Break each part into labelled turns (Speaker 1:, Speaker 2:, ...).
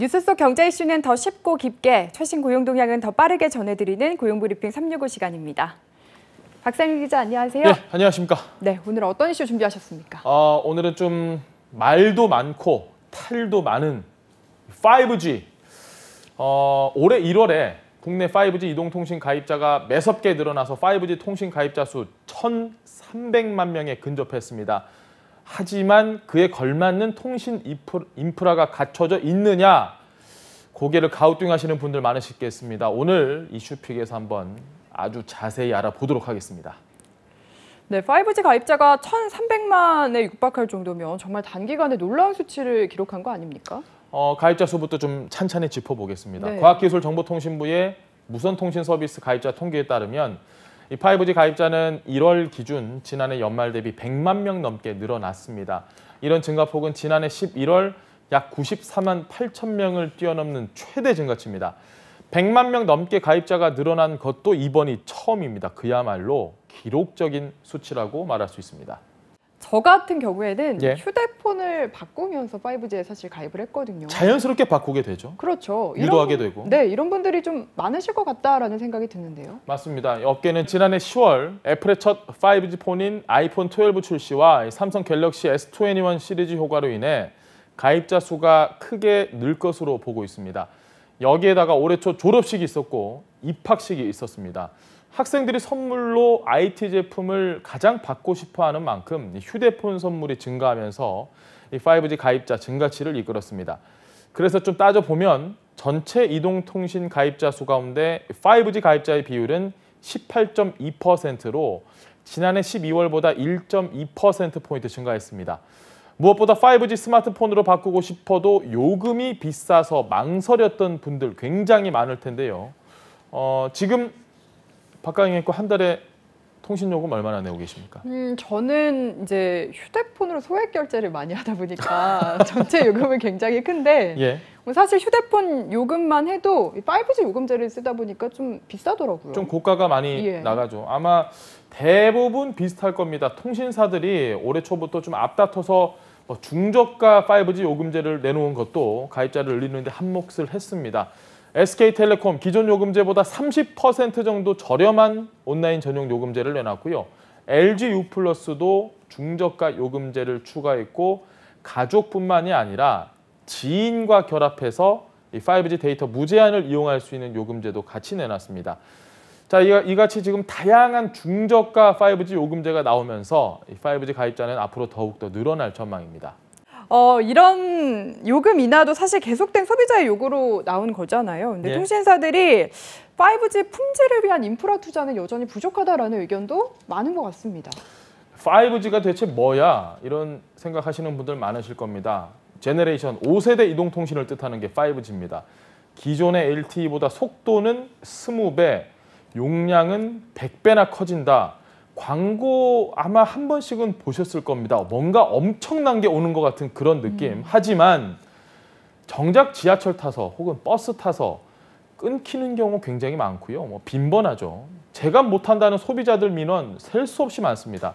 Speaker 1: 뉴스 속 경제 이슈는 더 쉽고 깊게, 최신 고용 동향은 더 빠르게 전해드리는 고용 브리핑 365 시간입니다. 박상일 기자 안녕하세요. 네, 안녕하십니까. 네, 오늘 어떤 이슈 준비하셨습니까?
Speaker 2: 어, 오늘은 좀 말도 많고 탈도 많은 5G. 어, 올해 1월에 국내 5G 이동통신 가입자가 매섭게 늘어나서 5G 통신 가입자 수 1,300만 명에 근접했습니다. 하지만 그에 걸맞는 통신 인프라가 갖춰져 있느냐 고개를 가우뚱하시는 분들 많으시겠습니다. 오늘 이슈픽에서 한번 아주 자세히 알아보도록 하겠습니다.
Speaker 1: 네, 5G 가입자가 1,300만에 육박할 정도면 정말 단기간에 놀라운 수치를 기록한 거 아닙니까?
Speaker 2: 어, 가입자 수부터 좀 찬찬히 짚어보겠습니다. 네. 과학기술정보통신부의 무선통신 서비스 가입자 통계에 따르면 이 5G 가입자는 1월 기준 지난해 연말 대비 100만 명 넘게 늘어났습니다. 이런 증가폭은 지난해 11월 약 94만 8천 명을 뛰어넘는 최대 증가치입니다. 100만 명 넘게 가입자가 늘어난 것도 이번이 처음입니다. 그야말로 기록적인 수치라고 말할 수 있습니다.
Speaker 1: 저 같은 경우에는 예. 휴대폰을 바꾸면서 5G에 사실 가입을 했거든요.
Speaker 2: 자연스럽게 바꾸게 되죠.
Speaker 1: 그렇죠. 유도하게 이런, 되고. 네, 이런 분들이 좀 많으실 것 같다라는 생각이
Speaker 2: 드는데요. 맞습니다. 업계는 지난해 10월 애플의 첫 5G 폰인 아이폰 12 출시와 삼성 갤럭시 S21 시리즈 효과로 인해 가입자 수가 크게 늘 것으로 보고 있습니다. 여기에다가 올해 초 졸업식이 있었고 입학식이 있었습니다. 학생들이 선물로 IT 제품을 가장 받고 싶어하는 만큼 휴대폰 선물이 증가하면서 5G 가입자 증가치를 이끌었습니다. 그래서 좀 따져보면 전체 이동통신 가입자 수 가운데 5G 가입자의 비율은 18.2%로 지난해 12월보다 1.2%포인트 증가했습니다. 무엇보다 5G 스마트폰으로 바꾸고 싶어도 요금이 비싸서 망설였던 분들 굉장히 많을 텐데요. 어, 지금 박가영 있고 한 달에 통신 요금 얼마나 내고 계십니까?
Speaker 1: 음, 저는 이제 휴대폰으로 소액 결제를 많이 하다 보니까 전체 요금은 굉장히 큰데 예. 뭐 사실 휴대폰 요금만 해도 5G 요금제를 쓰다 보니까 좀 비싸더라고요. 좀
Speaker 2: 고가가 많이 예. 나가죠. 아마 대부분 비슷할 겁니다. 통신사들이 올해 초부터 좀 앞다퉈서 뭐 중저가 5G 요금제를 내놓은 것도 가입자를 늘리는데 한몫을 했습니다. SK텔레콤 기존 요금제보다 30% 정도 저렴한 온라인 전용 요금제를 내놨고요. LG U 도 중저가 요금제를 추가했고 가족뿐만이 아니라 지인과 결합해서 5G 데이터 무제한을 이용할 수 있는 요금제도 같이 내놨습니다. 자, 이같이 지금 다양한 중저가 5G 요금제가 나오면서 5G 가입자는 앞으로 더욱더 늘어날 전망입니다.
Speaker 1: 어, 이런 요금 인하도 사실 계속된 소비자의 요구로 나온 거잖아요. 근데 예. 통신사들이 5G 품질을 위한 인프라 투자는 여전히 부족하다라는 의견도 많은 것 같습니다.
Speaker 2: 5G가 대체 뭐야? 이런 생각하시는 분들 많으실 겁니다. 제네레이션 5세대 이동통신을 뜻하는 게 5G입니다. 기존의 LTE보다 속도는 20배, 용량은 100배나 커진다. 광고 아마 한 번씩은 보셨을 겁니다. 뭔가 엄청난 게 오는 것 같은 그런 느낌. 음. 하지만 정작 지하철 타서 혹은 버스 타서 끊기는 경우 굉장히 많고요. 뭐 빈번하죠. 제가 못한다는 소비자들 민원 셀 수 없이 많습니다.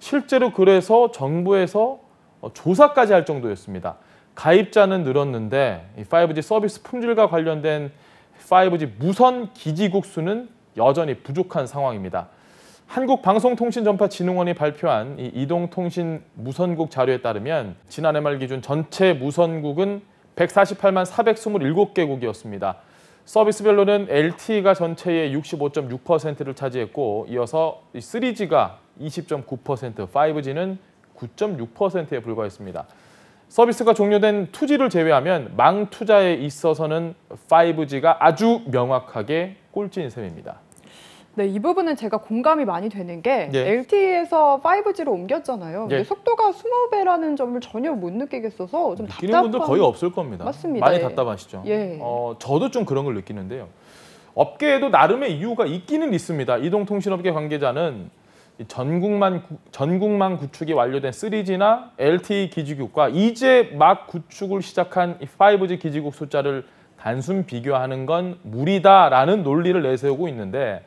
Speaker 2: 실제로 그래서 정부에서 어, 조사까지 할 정도였습니다. 가입자는 늘었는데 5G 서비스 품질과 관련된 5G 무선 기지국 수는 여전히 부족한 상황입니다. 한국방송통신전파진흥원이 발표한 이 이동통신 무선국 자료에 따르면 지난해 말 기준 전체 무선국은 148만 427개국이었습니다. 서비스별로는 LTE가 전체의 65.6%를 차지했고 이어서 3G가 20.9%, 5G는 9.6%에 불과했습니다. 서비스가 종료된 2G를 제외하면 망 투자에 있어서는 5G가 아주 명확하게 꼴찌인 셈입니다.
Speaker 1: 네, 이 부분은 제가 공감이 많이 되는 게 예. LTE에서 5G로 옮겼잖아요. 예. 근데 속도가 20배라는 점을 전혀 못 느끼겠어서 좀 느끼는 답답한... 분들 거의 없을 겁니다. 맞습니다. 많이 예.
Speaker 2: 답답하시죠. 예. 어, 저도 좀 그런 걸 느끼는데요. 업계에도 나름의 이유가 있기는 있습니다. 이동통신업계 관계자는 전국만 전국만 구축이 완료된 3G나 LTE 기지국과 이제 막 구축을 시작한 5G 기지국 숫자를 단순 비교하는 건 무리다라는 논리를 내세우고 있는데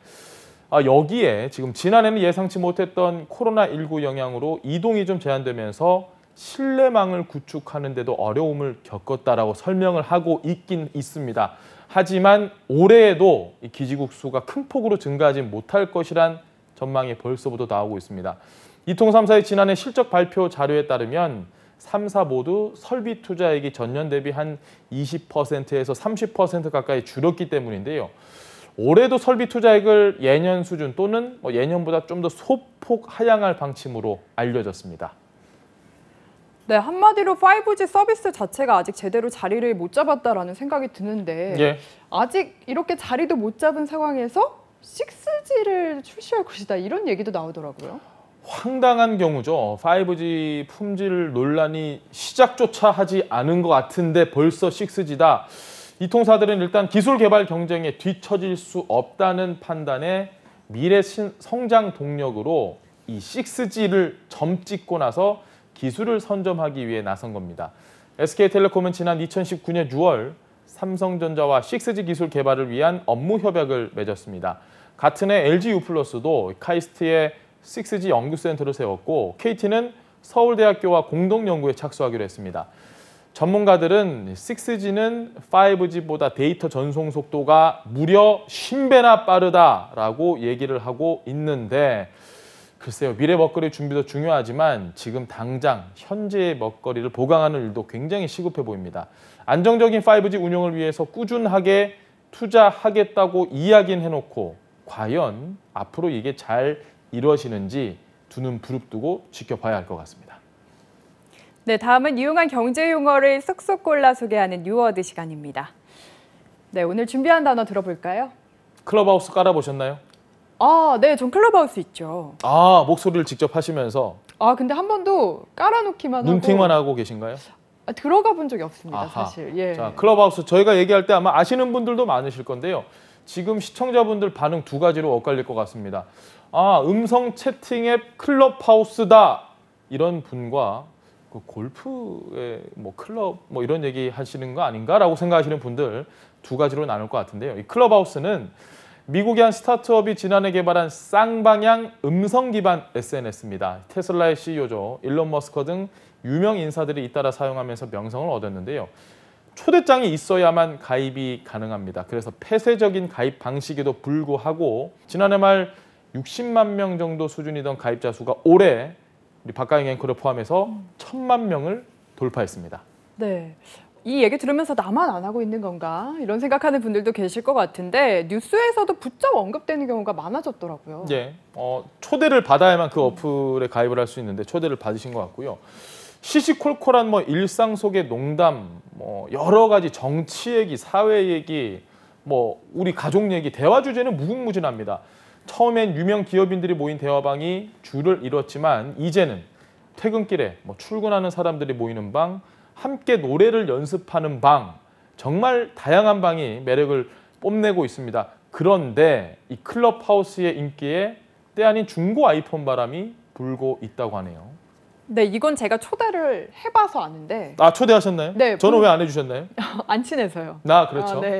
Speaker 2: 아, 여기에 지금 지난해는 예상치 못했던 코로나19 영향으로 이동이 좀 제한되면서 실내망을 구축하는데도 어려움을 겪었다라고 설명을 하고 있긴 있습니다. 하지만 올해에도 기지국 수가 큰 폭으로 증가하지 못할 것이란 전망이 벌써부터 나오고 있습니다. 이통 3사의 지난해 실적 발표 자료에 따르면 3사 모두 설비 투자액이 전년 대비 한 20%에서 30% 가까이 줄었기 때문인데요. 올해도 설비 투자액을 예년 수준 또는 뭐 예년보다 좀 더 소폭 하향할 방침으로 알려졌습니다.
Speaker 1: 네, 한마디로 5G 서비스 자체가 아직 제대로 자리를 못 잡았다라는 생각이 드는데 예. 아직 이렇게 자리도 못 잡은 상황에서 6G를 출시할 것이다 이런 얘기도 나오더라고요.
Speaker 2: 황당한 경우죠. 5G 품질 논란이 시작조차 하지 않은 것 같은데 벌써 6G다. 이 통사들은 일단 기술 개발 경쟁에 뒤처질 수 없다는 판단에 미래 신, 성장 동력으로 이 6G를 점찍고 나서 기술을 선점하기 위해 나선 겁니다. SK텔레콤은 지난 2019년 6월 삼성전자와 6G 기술 개발을 위한 업무 협약을 맺었습니다. 같은 해 LGU+도 카이스트에 6G 연구센터를 세웠고 KT는 서울대학교와 공동 연구에 착수하기로 했습니다. 전문가들은 6G는 5G보다 데이터 전송 속도가 무려 10배나 빠르다라고 얘기를 하고 있는데 글쎄요. 미래 먹거리 준비도 중요하지만 지금 당장 현재의 먹거리를 보강하는 일도 굉장히 시급해 보입니다. 안정적인 5G 운영을 위해서 꾸준하게 투자하겠다고 이야기는 해놓고 과연 앞으로 이게 잘 이루어지는지 두 눈 부릅뜨고 지켜봐야 할 것 같습니다.
Speaker 1: 네, 다음은 유용한 경제 용어를 쏙쏙 골라 소개하는 뉴워드 시간입니다. 네, 오늘 준비한 단어 들어볼까요?
Speaker 2: 클럽하우스 깔아보셨나요?
Speaker 1: 아, 네, 전 클럽하우스 있죠.
Speaker 2: 아, 목소리를 직접 하시면서.
Speaker 1: 아, 근데 한 번도 깔아놓기만 하고. 눈팅만
Speaker 2: 하고 계신가요?
Speaker 1: 아, 들어가 본 적이 없습니다, 아하. 사실. 예. 자,
Speaker 2: 클럽하우스 저희가 얘기할 때 아마 아시는 분들도 많으실 건데요. 지금 시청자분들 반응 두 가지로 엇갈릴 것 같습니다. 아, 음성 채팅 앱 클럽하우스다. 이런 분과 그 골프의 뭐 클럽 뭐 이런 얘기 하시는 거 아닌가라고 생각하시는 분들 두 가지로 나눌 것 같은데요. 이 클럽하우스는 미국의 한 스타트업이 지난해 개발한 쌍방향 음성 기반 SNS입니다. 테슬라의 CEO죠. 일론 머스크 등 유명 인사들이 잇따라 사용하면서 명성을 얻었는데요. 초대장이 있어야만 가입이 가능합니다. 그래서 폐쇄적인 가입 방식에도 불구하고 지난해 말 60만 명 정도 수준이던 가입자 수가 올해 우리 박가영 앵커를 포함해서 음. 천만 명을 돌파했습니다.
Speaker 1: 네. 이 얘기 들으면서 나만 안 하고 있는 건가 이런 생각하는 분들도 계실 것 같은데 뉴스에서도 붙잡 언급되는 경우가 많아졌더라고요.
Speaker 2: 예, 어, 초대를 받아야만 그 어플에 가입을 할 수 있는데 초대를 받으신 것 같고요. 시시콜콜한 뭐 일상 속의 농담, 뭐 여러 가지 정치 얘기, 사회 얘기, 뭐 우리 가족 얘기, 대화 주제는 무궁무진합니다. 처음엔 유명 기업인들이 모인 대화방이 주를 이뤘지만 이제는 퇴근길에 뭐 출근하는 사람들이 모이는 방, 함께 노래를 연습하는 방, 정말 다양한 방이 매력을 뽐내고 있습니다. 그런데 이 클럽하우스의 인기에 때 아닌 중고 아이폰 바람이 불고 있다고 하네요.
Speaker 1: 네, 이건 제가 초대를 해봐서 아는데.
Speaker 2: 아 초대하셨나요? 네. 저는 왜 안 해주셨나요?
Speaker 1: 안 친해서요. 나 아, 그렇죠. 아, 네.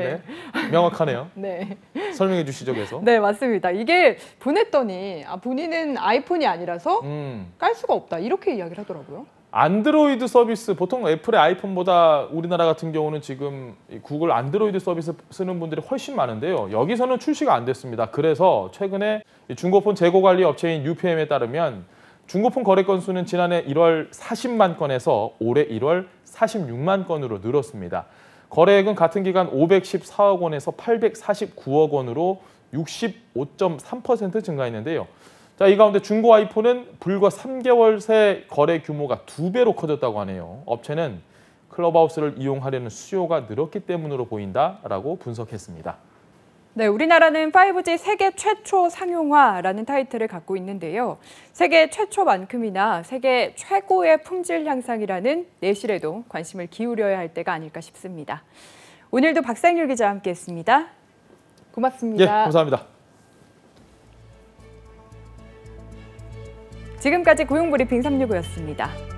Speaker 2: 네. 명확하네요. 네. 설명해 주시죠, 계속.
Speaker 1: 네, 맞습니다. 이게 보냈더니 아, 본인은 아이폰이 아니라서 음. 깔 수가 없다 이렇게 이야기를 하더라고요.
Speaker 2: 안드로이드 서비스 보통 애플의 아이폰보다 우리나라 같은 경우는 지금 구글 안드로이드 서비스 쓰는 분들이 훨씬 많은데요. 여기서는 출시가 안 됐습니다. 그래서 최근에 중고폰 재고 관리 업체인 UPM에 따르면 중고폰 거래 건수는 지난해 1월 40만 건에서 올해 1월 46만 건으로 늘었습니다. 거래액은 같은 기간 514억 원에서 849억 원으로 65.3% 증가했는데요. 자, 이 가운데 중고 아이폰은 불과 3개월 새 거래 규모가 두배로 커졌다고 하네요. 업체는 클럽하우스를 이용하려는 수요가 늘었기 때문으로 보인다라고 분석했습니다.
Speaker 1: 네, 우리나라는 5G 세계 최초 상용화라는 타이틀을 갖고 있는데요. 세계 최초만큼이나 세계 최고의 품질 향상이라는 내실에도 관심을 기울여야 할 때가 아닐까 싶습니다. 오늘도 박상률 기자와 함께했습니다. 고맙습니다. 예, 감사합니다. 지금까지 고용브리핑 365였습니다.